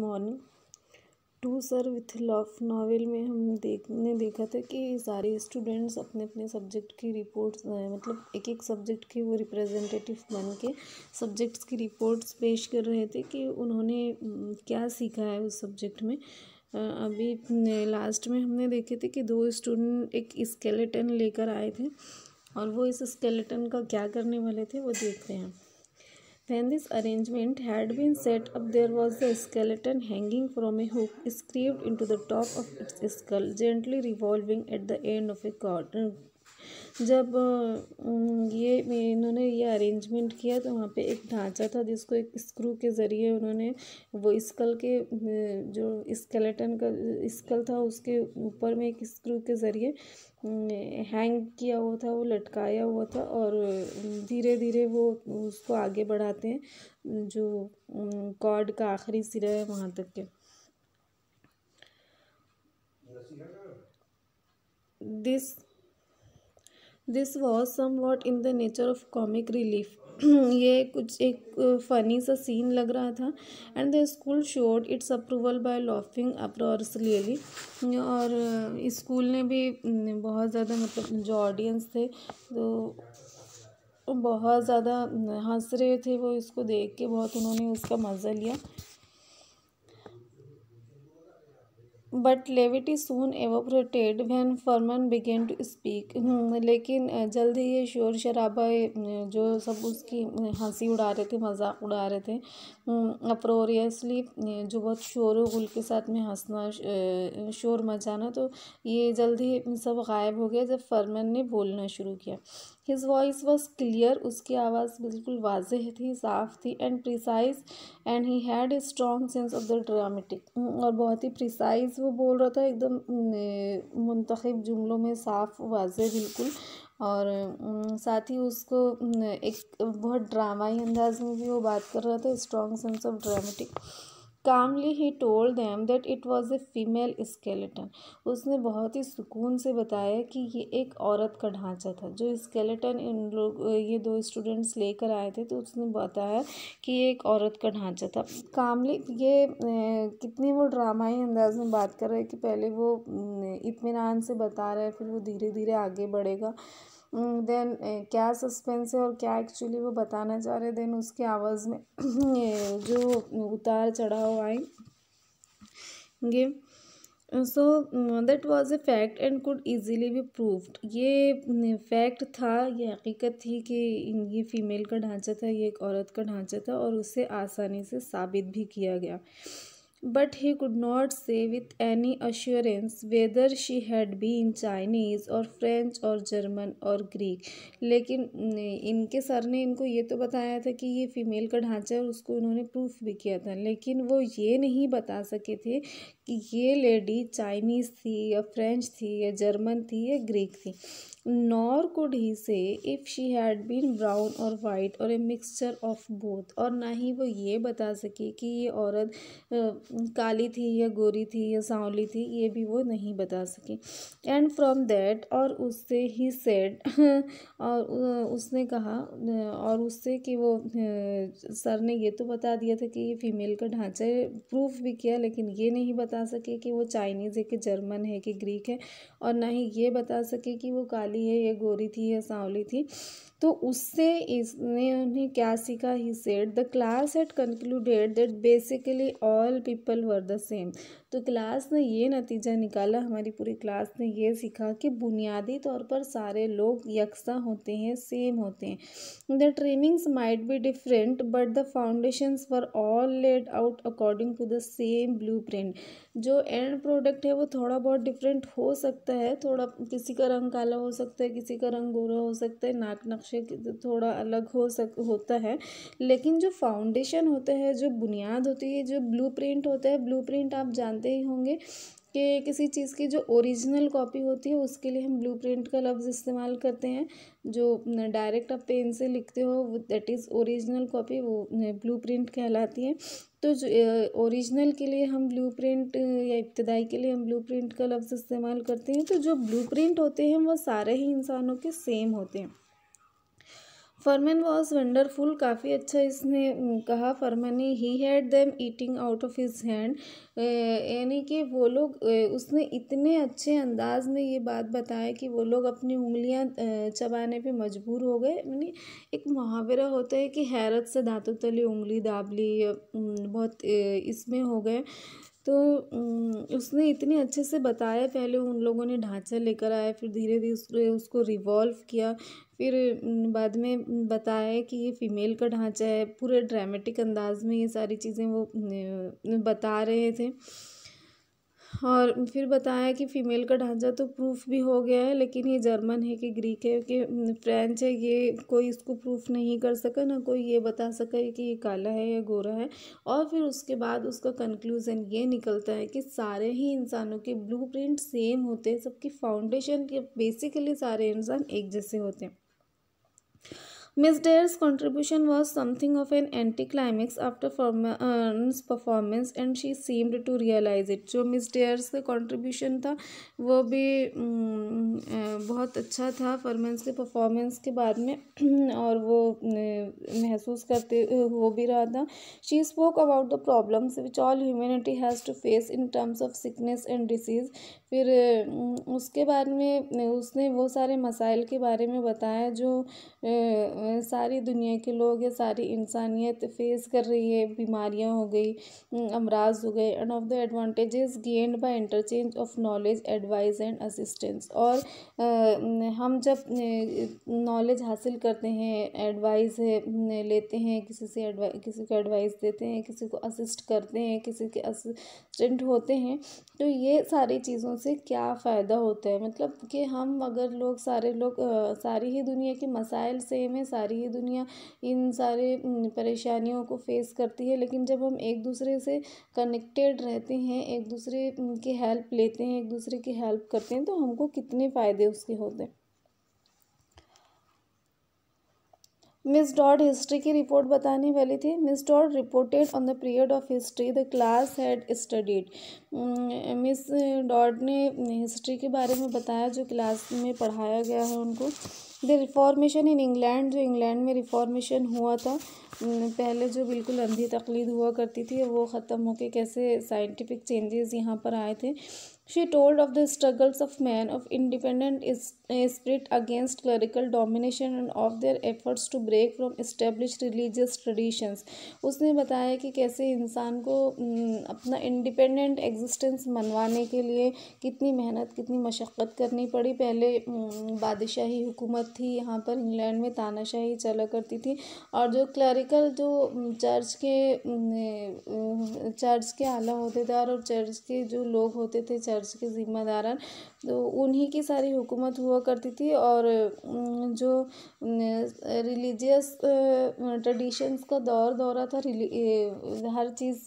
Morning to sir with love novel में हम देखने देखा था कि सारे स्टूडेंट्स अपने अपने सब्जेक्ट की रिपोर्ट्स मतलब एक एक सब्जेक्ट के वो रिप्रेजेंटेटिव बन के सब्जेक्ट्स की रिपोर्ट्स पेश कर रहे थे कि उन्होंने क्या सीखा है उस सब्जेक्ट में अभी लास्ट में हमने देखे थे कि दो स्टूडेंट एक स्केलेटन लेकर आए थे और वो इस स्केलेटन का क्या करने वाले थे वो देखते हैं When this arrangement had been set up, there was the skeleton hanging from a hook scraped into the top of its skull, gently revolving at the end of a cord. जब ये इन्होंने ये अरेंजमेंट किया तो वहाँ पे एक ढांचा था जिसको एक स्क्रू के ज़रिए उन्होंने वो स्कल के जो स्केलेटन का स्कल था उसके ऊपर में एक स्क्रू के ज़रिए हैंग किया हुआ था वो लटकाया हुआ था और धीरे धीरे वो उसको आगे बढ़ाते हैं जो कॉर्ड का आखिरी सिरा है वहाँ तक के this this was somewhat in the nature of comic relief ये कुछ एक फ़नी सा सीन लग रहा था and the school showed its approval by laughing लियली और स्कूल ने भी बहुत ज़्यादा मतलब जो ऑडियंस थे तो बहुत ज़्यादा हंस रहे थे वो इसको देख के बहुत उन्होंने उसका मज़ा लिया but levity soon evaporated when Fermann began to speak लेकिन जल्द ही ये शोर शराबा जो सब उसकी हंसी उड़ा रहे थे मजाक उड़ा रहे थे हम्म, अप्रोरियसली जो बहुत शोर गुल के साथ में हंसना शोर मचाना तो ये जल्दी सब गायब हो गया जब फरमन ने बोलना शुरू किया हिज वॉइस वॉज क्लियर उसकी आवाज़ बिल्कुल वाजह थी साफ थी and precise and he had a strong sense of the dramatic और बहुत ही प्रिसाइज वो बोल रहा था एकदम मुंतखब जुमलों में साफ वाजह बिल्कुल और साथ ही उसको एक बहुत ड्रामाई अंदाज में भी वो बात कर रहा था strong sense of dramatic calmly he told them that it was a female skeleton उसने बहुत ही सुकून से बताया कि ये एक औरत का ढांचा था जो स्केलेटन इन लोग ये दो स्टूडेंट्स लेकर आए थे तो उसने बताया कि ये एक औरत का ढांचा था कामली ये कितनी वो ड्रामाई अंदाज में बात कर रहे हैं कि पहले वो इतमान से बता रहे हैं फिर वो धीरे धीरे आगे बढ़ेगा देन हम्म, क्या सस्पेंस है और क्या एक्चुअली वो बताना चाह रहे देन उसके आवाज़ में जो उतार चढ़ाव आएंगे so that was a fact and could easily be proved ये फैक्ट mm, mm, था ये हकीकत थी कि ये फ़ीमेल का ढांचा था ये एक औरत का ढांचा था और उसे आसानी से साबित भी किया गया But he could not say with any assurance whether she had been Chinese or French or German or Greek. लेकिन अं, इनके सर ने इनको ये तो बताया था कि ये फीमेल का ढांचा है और उसको इन्होंने प्रूफ भी किया था लेकिन वो ये नहीं बता सके थे कि ये लेडी चाइनीज़ थी या फ्रेंच थी या जर्मन थी या ग्रीक थी nor could he say if she had been brown or white or a mixture of both और ना ही वो ये बता सके कि ये औरत काली थी या गोरी थी या सांवली थी ये भी वो नहीं बता सकी एंड फ्रॉम दैट और उससे ही सेड और उसने कहा और उससे कि वो सर ने ये तो बता दिया था कि ये फीमेल का ढांचा प्रूफ भी किया लेकिन ये नहीं बता सके कि वो चाइनीज़ है कि जर्मन है कि ग्रीक है और ना ही ये बता सके कि वो काली है या गोरी थी या सांवली थी तो उससे इसने उन्हें क्या सीखा he said the class had concluded that basically all people were the same तो क्लास ने ये नतीजा निकाला हमारी पूरी क्लास ने ये सीखा कि बुनियादी तौर पर सारे लोग यकसा होते हैं सेम होते हैं the trainings might be different but the foundations were all laid out according to the same blueprint जो एंड प्रोडक्ट है वो थोड़ा बहुत डिफरेंट हो सकता है थोड़ा किसी का रंग काला हो सकता है किसी का रंग गोरा हो सकता है नाक नक्शे तो थोड़ा अलग हो सक होता है लेकिन जो फाउंडेशन होता है जो बुनियाद होती है जो ब्लू होता है ब्लू आप जानते ही होंगे के किसी चीज़ की जो ओरिजिनल कॉपी होती है उसके लिए हम ब्लूप्रिंट का लफ्ज़ इस्तेमाल करते हैं जो डायरेक्ट आप पेन से लिखते हो दैट इज़ ओरिजिनल कॉपी वो ब्लूप्रिंट कहलाती है तो ओरिजिनल के लिए हम ब्लूप्रिंट या इब्तदाई के लिए हम ब्लूप्रिंट का लफ्ज़ इस्तेमाल करते हैं तो जो ब्लूप्रिंट होते हैं वो सारे ही इंसानों के सेम होते हैं फरमैन वॉज वंडरफुल काफ़ी अच्छा इसने कहा फरमैन ने he had them eating out of his hand यानी कि वो लोग उसने इतने अच्छे अंदाज में ये बात बताया कि वो लोग अपनी उंगलियां चबाने पे मजबूर हो गए यानी एक मुहावरा होता है कि हैरत से दांतों तली उंगली दाबली बहुत इसमें हो गए तो उसने इतने अच्छे से बताया पहले उन लोगों ने ढांचा लेकर आया फिर धीरे धीरे उसको रिवॉल्व किया फिर बाद में बताया कि ये फीमेल का ढांचा है पूरे ड्रामेटिक अंदाज में ये सारी चीज़ें वो बता रहे थे और फिर बताया कि फ़ीमेल का ढांचा तो प्रूफ भी हो गया है लेकिन ये जर्मन है कि ग्रीक है कि फ्रेंच हम्म, है ये कोई इसको प्रूफ नहीं कर सका ना कोई ये बता सका है कि ये काला है या गोरा है और फिर उसके बाद उसका कंक्लूज़न ये निकलता है कि सारे ही इंसानों के ब्लू सेम होते हैं सबकी फाउंडेशन के बेसिकली सारे इंसान एक जैसे होते हैं Miss Dare's contribution was something of an anticlimax after Furman's performance and she seemed to realize it. जो Miss Dare's का contribution था वो भी बहुत अच्छा था फरमेंस के परफॉर्मेंस के बाद में और वो महसूस करते हो भी रहा था she spoke about the problems which all humanity has to face in terms of sickness and disease फिर उसके बाद में उसने वो सारे मसाइल के बारे में बताया जो सारी दुनिया के लोग या सारी इंसानियत फेस कर रही है बीमारियाँ हो गई अमराज हो गए and of the advantages gained by interchange of knowledge advice and assistance और हम जब नॉलेज हासिल करते हैं एडवाइस है ले लेते हैं किसी से एडवाइ किसी को एडवाइस देते हैं किसी को असिस्ट करते हैं किसी के असिस्टेंट होते हैं तो ये सारी चीज़ों से क्या फ़ायदा होता है मतलब कि हम अगर लोग सारे लोग सारी ही दुनिया के मसाइल सेम है सारी ही दुनिया इन सारे परेशानियों को फेस करती है लेकिन जब हम एक दूसरे से कनेक्टेड रहते हैं एक दूसरे की हेल्प लेते हैं एक दूसरे की हेल्प करते हैं तो हमको कितने फ़ायदे उसके होते हैं मिस डॉट हिस्ट्री की रिपोर्ट बताने वाली थी Miss Dot reported on the period of history the class had studied Miss Dot ने हिस्ट्री के बारे में बताया जो क्लास में पढ़ाया गया है उनको द रिफॉर्मेशन इन इंग्लैंड जो इंग्लैंड में रिफॉर्मेशन हुआ था पहले जो बिल्कुल अंधी तकलीद हुआ करती थी वो ख़त्म के कैसे साइंटिफिक चेंजेस यहाँ पर आए थे she told of the struggles of man of independent spirit against clerical domination and of their efforts to break from establish religious traditions उसने बताया कि कैसे इंसान को अपना इंडिपेंडेंट एग्ज रेजिस्टेंस मनवाने के लिए कितनी मेहनत कितनी मशक्क़त करनी पड़ी पहले बादशाही हुकूमत थी यहाँ पर इंग्लैंड में तानाशाही चला करती थी और जो क्लरिकल जो चर्च के चर्च के आला होदेदार और चर्च के जो लोग होते थे चर्च के जिम्मेदार तो उन्हीं की सारी हुकूमत हुआ करती थी और जो रिलीजियस ट्रेडिशंस का दौर दौरा था हर चीज़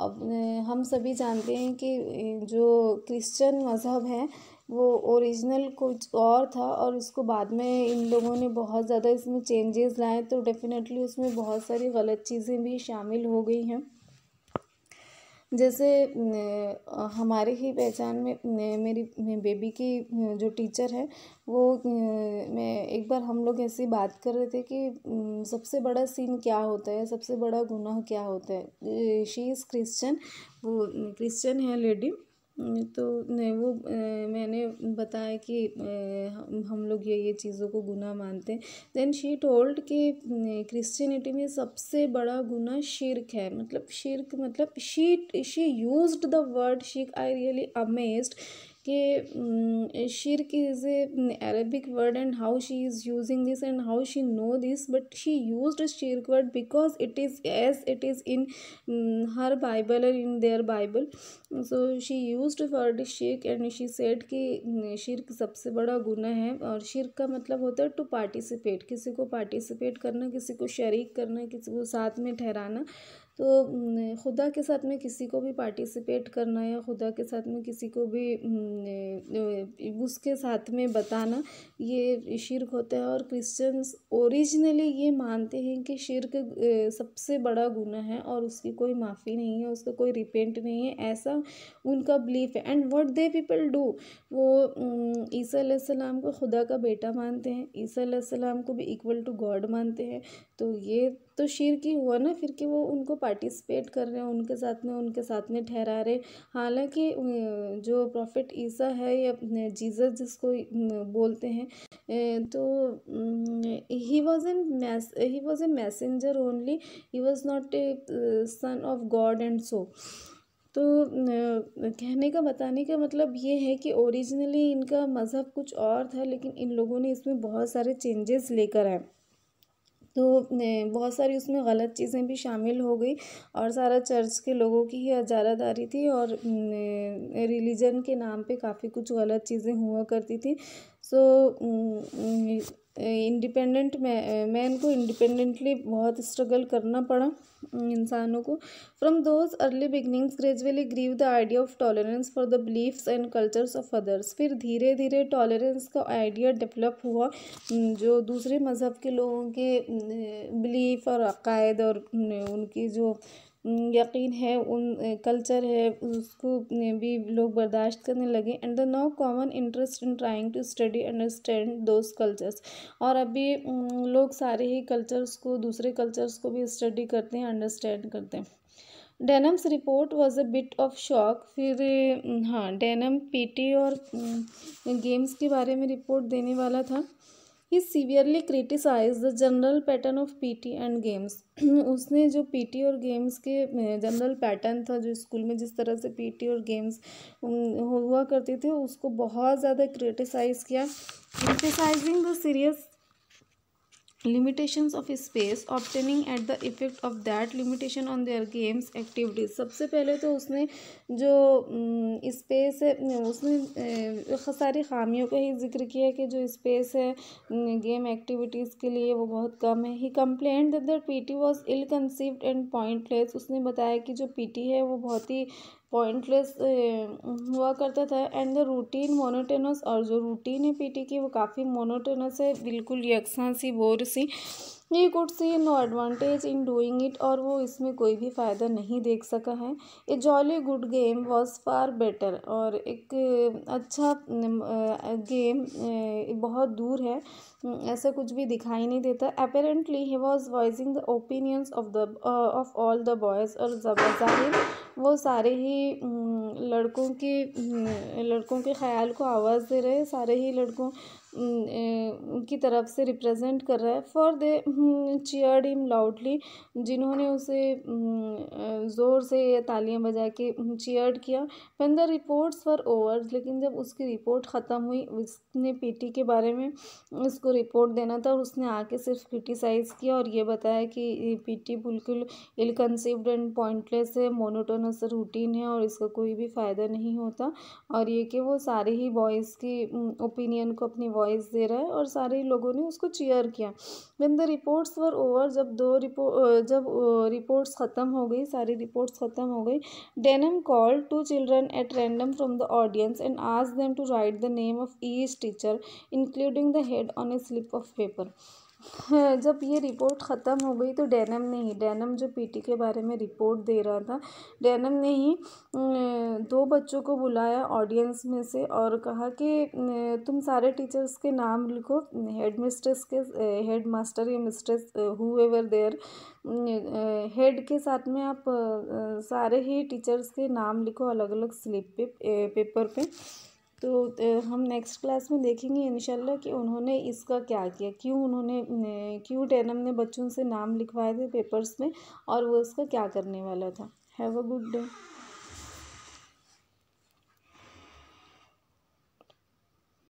अब हम सभी जानते हैं कि जो क्रिश्चियन मज़हब है वो ओरिजिनल कुछ और था और उसको बाद में इन लोगों ने बहुत ज़्यादा इसमें चेंजेस लाए तो डेफिनेटली उसमें बहुत सारी गलत चीज़ें भी शामिल हो गई हैं जैसे हमारे ही पहचान में मेरी बेबी की जो टीचर है वो मैं एक बार हम लोग ऐसी बात कर रहे थे कि सबसे बड़ा सीन क्या होता है सबसे बड़ा गुनाह क्या होता है शी इज़ क्रिश्चन वो क्रिश्चन है लेडी तो नहीं वो मैंने बताया कि हम लोग ये ये चीज़ों को गुना मानते हैं देन शी टोल्ड कि क्रिश्चियनिटी में सबसे बड़ा गुना शिरक है मतलब शिरक मतलब she she used the word she I really amazed Mm, कि शीर की is a Arabic word and how she is using this and how she know this but she use शीर word because it is as it is in her Bible and in their Bible so she use word शीर्क and she said कि शिरक सबसे बड़ा गुना है और शिरक का मतलब होता है टू पार्टिसिपेट किसी को पार्टिसिपेट करना किसी को शरीक करना किसी को साथ में ठहराना तो खुदा के साथ में किसी को भी पार्टिसिपेट करना या खुदा के साथ में किसी को भी उसके साथ में बताना ये शिरक होता है और क्रिश्चियंस ओरिजिनली ये मानते हैं कि शिरक सबसे बड़ा गुना है और उसकी कोई माफ़ी नहीं है उसका कोई रिपेंट नहीं है ऐसा उनका बिलीफ है and what they people do वो ईसा सलाम को खुदा का बेटा मानते हैं ईसा सलाम को भी इक्वल टू गॉड मानते हैं तो ये तो शिर की हुआ ना फिर कि वो उनको पार्टिसिपेट कर रहे हैं उनके साथ में उनके साथ में ठहरा रहे हालांकि जो प्रॉफिट ईसा है या जीजस जिसको बोलते हैं तो he was an he was a messenger only he was not a son of God and so तो कहने का बताने का मतलब ये है कि ओरिजिनली इनका मज़हब कुछ और था लेकिन इन लोगों ने इसमें बहुत सारे चेंजेस लेकर आए तो बहुत सारी उसमें गलत चीज़ें भी शामिल हो गई और सारा चर्च के लोगों की ही अजारादारी थी और रिलीजन के नाम पे काफ़ी कुछ गलत चीज़ें हुआ करती थी सो इंडिपेंडेंट मैन को इंडिपेंडेंटली बहुत स्ट्रगल करना पड़ा इंसानों को from those early beginnings gradually grew the idea of tolerance for the beliefs and cultures of others फिर धीरे धीरे टॉलरेंस का आइडिया डेवलप हुआ जो दूसरे मज़हब के लोगों के बिलीफ और अकायद और उनकी जो यकीन है उन कल्चर है उसको भी लोग बर्दाश्त करने लगे and the now common interest in trying to study understand those cultures और अभी लोग सारे ही कल्चर्स को दूसरे कल्चर्स को भी स्टडी करते हैं अंडरस्टैंड करते हैं Denham's report was a bit of shock फिर हाँ डेनम पीटी और गेम्स के बारे में रिपोर्ट देने वाला था he severely criticise the general pattern of P T and games उसने जो पी टी और गेम्स के जनरल पैटर्न था जो स्कूल में जिस तरह से पी टी और गेम्स हुआ करते थे उसको बहुत ज़्यादा क्रिटिसाइज़ किया criticising the serious limitations of space obtaining at the effect of that limitation on their games activities सबसे पहले तो उसने जो स्पेस है उसने सारी खामियों का ही जिक्र किया कि जो स्पेस है गेम एक्टिविटीज़ के लिए वो बहुत कम है he complaint that P T was ill conceived and pointless उसने बताया कि जो पी टी है वो बहुत ही पॉइंटलेस eh, हुआ करता था एंड द रूटीन मोनोटेनस और जो रूटीन है पीटी की वो काफ़ी मोनोटेनस है बिल्कुल यकसा सी बोर सी he could see no advantage in doing it और वो इसमें कोई भी फ़ायदा नहीं देख सका है a jolly good game was far better और एक अच्छा गेम बहुत दूर है ऐसा कुछ भी दिखाई नहीं देता apparently he was voicing the opinions of the of all the boys और ज़ाहिर वो सारे ही लड़कों के लड़कों के ख्याल को आवाज़ दे रहे सारे ही लड़कों की तरफ से रिप्रेजेंट कर रहा है for they cheered him loudly जिन्होंने उसे ज़ोर से तालियां बजा के चीयर्ड किया when the reports were over लेकिन जब उसकी रिपोर्ट ख़त्म हुई उसने पीटी के बारे में उसको रिपोर्ट देना था और उसने आके सिर्फ क्रिटिसाइज़ किया और ये बताया कि पी टी बिल्कुल इलकनसिव्ड एंड पॉइंटलेस है मोनोटोनस रूटीन है और इसका कोई भी फ़ायदा नहीं होता और ये कि वो सारे ही बॉयज़ की ओपिनियन को अपनी वॉइस दे रहा है और सारे लोगों ने उसको चीयर किया when the reports were over जब दो रिपोर्ट जब रिपोर्ट्स ख़त्म हो गई सारी रिपोर्ट्स ख़त्म हो गई Denham call two children at random from the audience and ask them to write the name of each teacher including the head on a slip of paper हाँ, जब ये रिपोर्ट ख़त्म हो गई तो डैनम ने ही डैनम जो पीटी के बारे में रिपोर्ट दे रहा था डैनम ने ही दो बच्चों को बुलाया ऑडियंस में से और कहा कि तुम सारे टीचर्स के नाम लिखो हेड मिस्ट्रेस के हेड मास्टर या mistress whoever their head के साथ में आप सारे ही टीचर्स के नाम लिखो अलग अलग स्लिप पे पेपर पे तो हम नेक्स्ट क्लास में देखेंगे इनशाला कि उन्होंने इसका क्या किया क्यों उन्होंने क्यों टेनम ने बच्चों से नाम लिखवाए थे पेपर्स में और वो इसका क्या करने वाला था हैव अ गुड डे